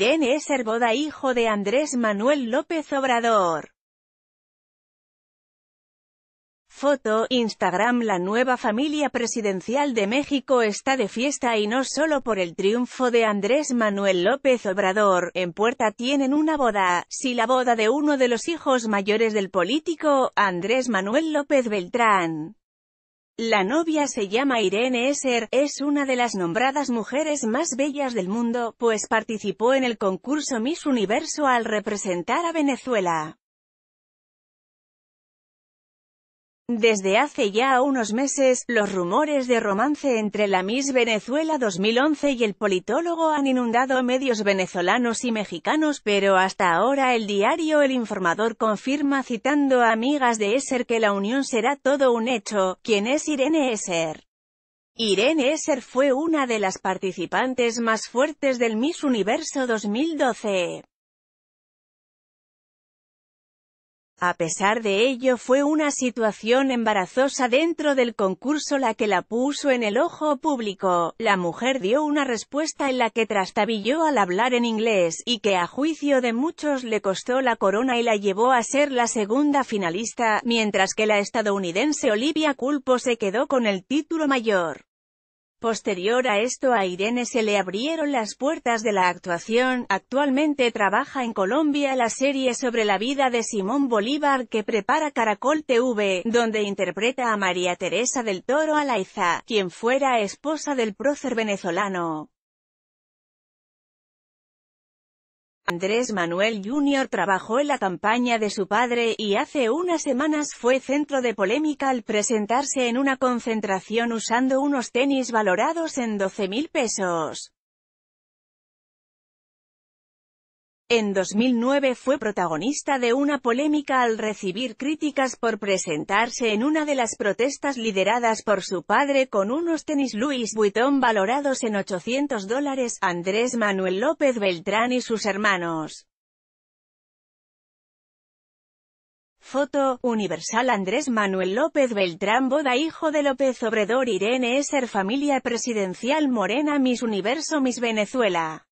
Irene es Boda hijo de Andrés Manuel López Obrador. Foto, Instagram La nueva familia presidencial de México está de fiesta y no solo por el triunfo de Andrés Manuel López Obrador, en puerta tienen una boda, si la boda de uno de los hijos mayores del político, Andrés Manuel López Beltrán. La novia se llama Irene Esser, es una de las nombradas mujeres más bellas del mundo, pues participó en el concurso Miss Universo al representar a Venezuela. Desde hace ya unos meses, los rumores de romance entre la Miss Venezuela 2011 y el politólogo han inundado medios venezolanos y mexicanos, pero hasta ahora el diario El Informador confirma citando a amigas de Esser que la unión será todo un hecho, quien es Irene Eser? Irene Eser fue una de las participantes más fuertes del Miss Universo 2012. A pesar de ello fue una situación embarazosa dentro del concurso la que la puso en el ojo público. La mujer dio una respuesta en la que trastabilló al hablar en inglés, y que a juicio de muchos le costó la corona y la llevó a ser la segunda finalista, mientras que la estadounidense Olivia Culpo se quedó con el título mayor. Posterior a esto a Irene se le abrieron las puertas de la actuación, actualmente trabaja en Colombia la serie sobre la vida de Simón Bolívar que prepara Caracol TV, donde interpreta a María Teresa del Toro Alaiza, quien fuera esposa del prócer venezolano. Andrés Manuel Jr. trabajó en la campaña de su padre y hace unas semanas fue centro de polémica al presentarse en una concentración usando unos tenis valorados en 12 mil pesos. En 2009 fue protagonista de una polémica al recibir críticas por presentarse en una de las protestas lideradas por su padre con unos tenis Louis Vuitton valorados en 800 dólares, Andrés Manuel López Beltrán y sus hermanos. Foto, Universal Andrés Manuel López Beltrán Boda hijo de López Obrador Irene Esser Familia Presidencial Morena Miss Universo Miss Venezuela